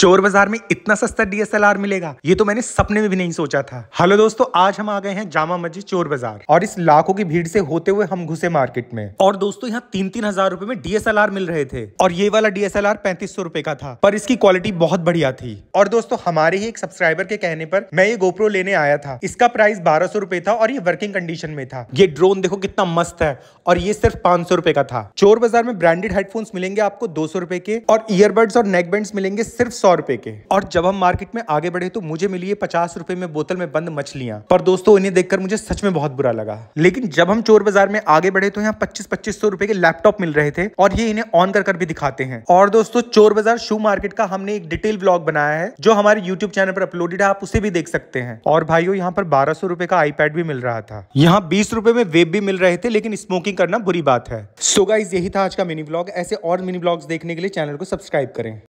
चोर बाजार में इतना सस्ता डीएसएलआर मिलेगा ये तो मैंने सपने में भी नहीं सोचा था हेलो दोस्तों आज हम आ गए हैं जामा मस्जिद चोर बाजार और इस लाखों की भीड़ से होते हुए हम घुसे मार्केट में और दोस्तों यहाँ तीन तीन हजार रूपए में डीएसएलआर मिल रहे थे और ये वाला डीएसएलआर पैंतीस सौ रूपये का था पर इसकी क्वालिटी बहुत बढ़िया थी और दोस्तों हमारे ही एक सब्सक्राइबर के कहने पर मैं ये गोप्रो लेने आया था इसका प्राइस बारह सौ रूपये था और ये वर्किंग कंडीशन में था ये ड्रोन देखो कितना मस्त है और ये सिर्फ पांच सौ रूपये का था चोर बाजार में ब्रांडेड हेडफोन्स मिलेंगे आपको दो सौ रूपये के और ईयरबड्स और नेकबैंड्स मिलेंगे सिर्फ सौ सौ रुपए के और जब हम मार्केट में आगे बढ़े तो मुझे मिली है पचास रुपए में बोतल में बंद मछलियां पर दोस्तों इन्हें देखकर मुझे सच में बहुत बुरा लगा लेकिन जब हम चोर बाजार में आगे बढ़े तो यहाँ पच्चीस पच्चीस सौ रुपए के लैपटॉप मिल रहे थे और ये इन्हें ऑन कर कर भी दिखाते हैं और दोस्तों चोर बाजार शू मार्केट का हमने एक डिटेल ब्लॉग बनाया है जो हमारे यूट्यूब चैनल पर अपलोडेड है आप उसे भी देख सकते हैं और भाइयों यहाँ पर बारह सौ का आईपैड भी मिल रहा था यहाँ बीस रुपए में वेब भी मिल रहे थे लेकिन स्मोकिंग करना बुरी बात है सो गाइज यही था आज का मिनी ब्लॉग ऐसे और मिनी ब्लॉग्स देखने के लिए चैनल को सब्सक्राइब करें